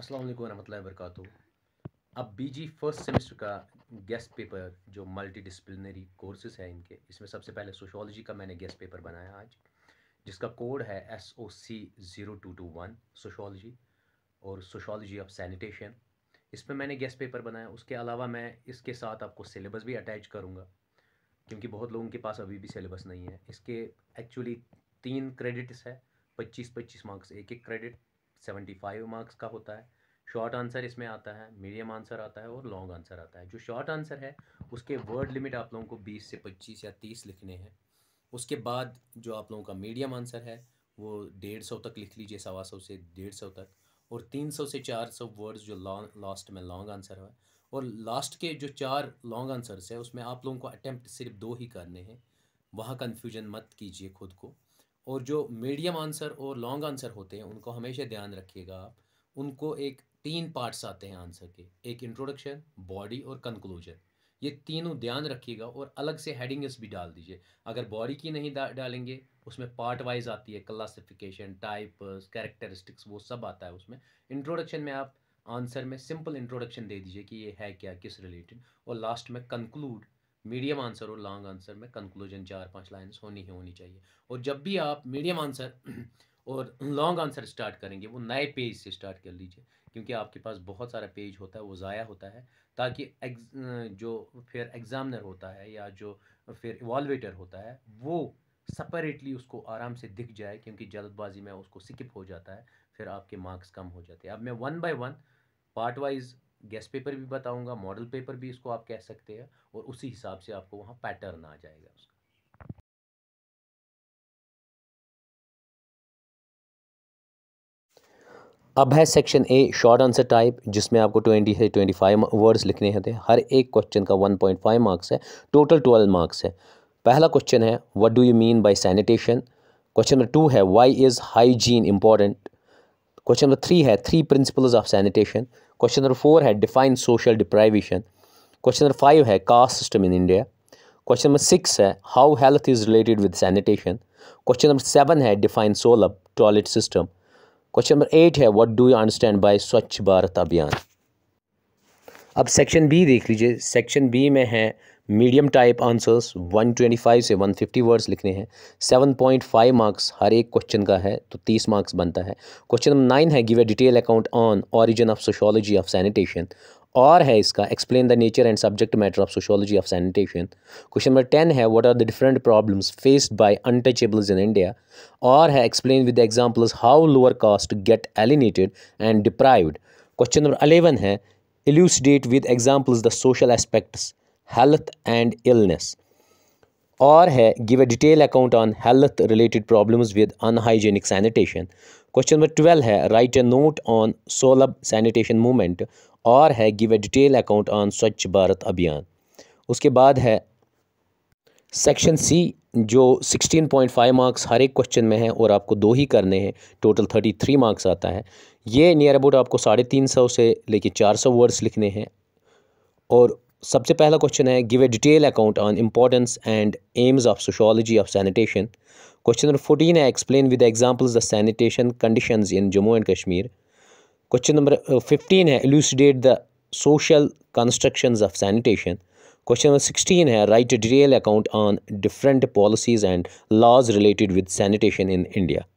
अस्सलाम वालेकुम वरहमतुल्लाहि अब बीजी फर्स्ट सेमेस्टर का गेस्ट पेपर जो मल्टी डिसप्लिनरी कोर्सेज हैं इनके इसमें सबसे पहले सोशोलॉजी का मैंने गेस्ट पेपर बनाया आज जिसका कोड है S O C zero two two one sociology और सोशोलॉजी ऑफ सैनिटेशन इसमें मैंने गेस्ट पेपर बनाया उसके अलावा मैं इसके साथ आपको सिलेबस भी अटैच करूँगा क्योंकि बहुत लोगों के पास अभी भी सिलेबस नहीं है इसके एक्चुअली तीन क्रेडिट्स है पच्चीस पच्चीस मार्क्स एक एक क्रेडिट सेवेंटी फाइव मार्क्स का होता है शॉर्ट आंसर इसमें आता है मीडियम आंसर आता है और लॉन्ग आंसर आता है जो शॉर्ट आंसर है उसके वर्ड लिमिट आप लोगों को बीस से पच्चीस या तीस लिखने हैं उसके बाद जो आप लोगों का मीडियम आंसर है वो डेढ़ सौ तक लिख लीजिए सवा सौ से डेढ़ सौ तक और तीन सौ से चार सौ वर्ड्स जो लॉन्ग लास्ट में लॉन्ग आंसर है और लास्ट के जो चार लॉन्ग आंसर्स है उसमें आप लोगों को अटैम्प्ट सिर्फ दो ही करने हैं वहाँ कन्फ्यूजन मत कीजिए खुद को और जो मीडियम आंसर और लॉन्ग आंसर होते हैं उनको हमेशा ध्यान रखिएगा आप उनको एक तीन पार्ट्स आते हैं आंसर के एक इंट्रोडक्शन बॉडी और कंक्लूजन ये तीनों ध्यान रखिएगा और अलग से हेडिंग्स भी डाल दीजिए अगर बॉडी की नहीं डा, डालेंगे उसमें पार्ट वाइज आती है क्लासिफिकेशन टाइप कैरेक्टरिस्टिक्स वो सब आता है उसमें इंट्रोडक्शन में आप आंसर में सिंपल इंट्रोडक्शन दे दीजिए कि ये है क्या किस रिलेटेड और लास्ट में कंक्लूड मीडियम आंसर और लॉन्ग आंसर में कंक्लूजन चार पाँच लाइन्स होनी ही होनी चाहिए और जब भी आप मीडियम आंसर और लॉन्ग आंसर स्टार्ट करेंगे वो नए पेज से स्टार्ट कर लीजिए क्योंकि आपके पास बहुत सारा पेज होता है वो ज़ाया होता है ताकि जो फिर एग्ज़ामिनर होता है या जो फिर इवालवेटर होता है वो सेपरेटली उसको आराम से दिख जाए क्योंकि जल्दबाजी में उसको स्किप हो जाता है फिर आपके मार्क्स कम हो जाते हैं अब मैं one by one part wise guess paper भी बताऊंगा मॉडल पेपर भी इसको आप कह सकते हैं और उसी हिसाब से आपको वहाँ पैटर्न आ जाएगा उसका अब है section A short answer type जिसमें आपको ट्वेंटी से फाइव वर्ड्स लिखने होते हैं हर एक क्वेश्चन का वन पॉइंट फाइव मार्क्स है टोटल ट्वेल्व मार्क्स है पहला क्वेश्चन है what do you mean by sanitation question number two है why is hygiene important question number three है three principles of sanitation question number four है define social deprivation question number five है caste system in India question number six है how health is related with sanitation question number seven है define Sulabh toilet system question number eight है what do you understand by Swachh Bharat अभियान अब section B देख लीजिए section B में है medium type answers 125 से 150 वर्ड्स लिखने हैं 7.5 मार्क्स हर एक क्वेश्चन का है तो 30 मार्क्स बनता है क्वेश्चन नंबर नाइन है give a detail account on origin of sociology of sanitation और है इसका explain the nature and subject matter of sociology of sanitation question number ten है what are the different problems faced by untouchables in India और है explain with examples how lower caste get alienated and deprived question number eleven है elucidate with examples the social aspects health and illness और है give a detail account on health related problems with unhygienic sanitation question number twelve है write a note on Sulabh sanitation movement और है give a detail account on Swachh Bharat अभियान उसके बाद है section C जो 16.5 मार्क्स हर एक क्वेश्चन में है और आपको दो ही करने हैं टोटल 33 मार्क्स आता है ये नियर अबाउट आपको साढ़े तीन सौ से लेके चार सौ वर्ड्स लिखने हैं और सबसे पहला क्वेश्चन है give a detail account on importance and aims of sociology of sanitation question number fourteen है explain with examples the sanitation condition in Jammu and Kashmir question number fifteen है elucidate the social construction of sanitation question number sixteen है write detail account on different policies and laws related with sanitation in India